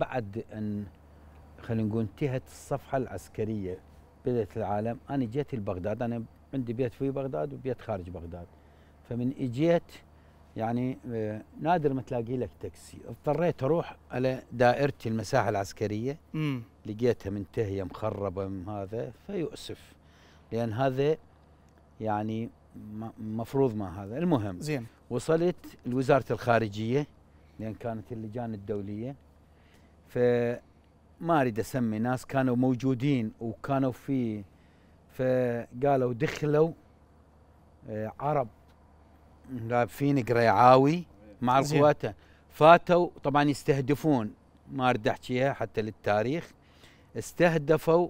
بعد ان خلينا نقول انتهت الصفحه العسكريه بدات العالم انا جيت لبغداد انا عندي بيت في بغداد وبيت خارج بغداد فمن اجيت يعني آه، نادر ما تلاقي لك تاكسي اضطريت اروح على دائرتي المساحه العسكريه م. لقيتها منتهيه مخربه من هذا فيؤسف لان هذا يعني مفروض ما هذا المهم زين وصلت لوزاره الخارجيه لان كانت اللجان الدوليه فما اريد اسمي ناس كانوا موجودين وكانوا في فقالوا دخلوا آه، عرب لابسين قريعاوي مع القوات فاتوا طبعا يستهدفون ما اريد احكيها حتى للتاريخ استهدفوا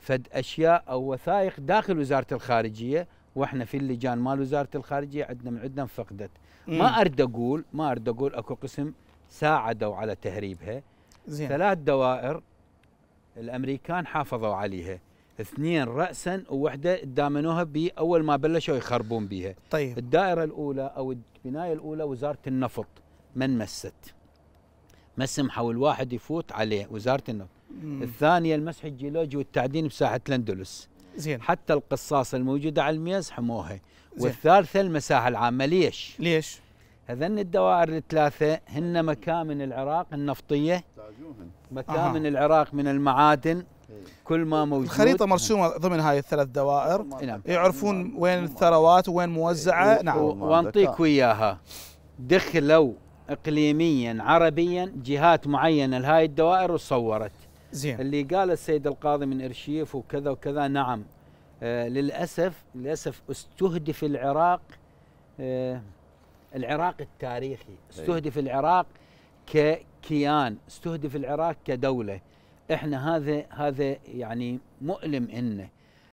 فد اشياء او وثائق داخل وزاره الخارجيه واحنا في اللجان مال وزاره الخارجيه عندنا من عندنا فقدت ما اريد اقول ما اريد اقول اكو قسم ساعدوا على تهريبها زين. ثلاث دوائر الامريكان حافظوا عليها اثنين راسا ووحده دامنوها باول ما بلشوا يخربون بيها طيب الدائره الاولى او البنايه الاولى وزاره النفط من مست مسم حول واحد يفوت عليه وزاره النفط مم. الثانيه المسح الجيولوجي والتعدين بساحه الاندلس زين حتى القصاصه الموجوده على الميز حموها والثالثه المساحه العامه ليش؟ ليش؟ هذن الدوائر الثلاثه هن مكامن العراق النفطيه مكامن أه. العراق من المعادن إيه. كل ما موجود الخريطه مرسومه ضمن هاي الثلاث دوائر إيه. نعم. يعرفون إيه. وين الثروات وين موزعه نعم وانطيك وياها دخلوا اقليميا عربيا جهات معينه لهاي الدوائر وصورت زين اللي قال السيد القاضي من ارشيف وكذا وكذا نعم آه للاسف للاسف استهدف العراق آه العراق التاريخي استهدف العراق ككيان استهدف العراق كدوله احنا هذا هذا يعني مؤلم إنه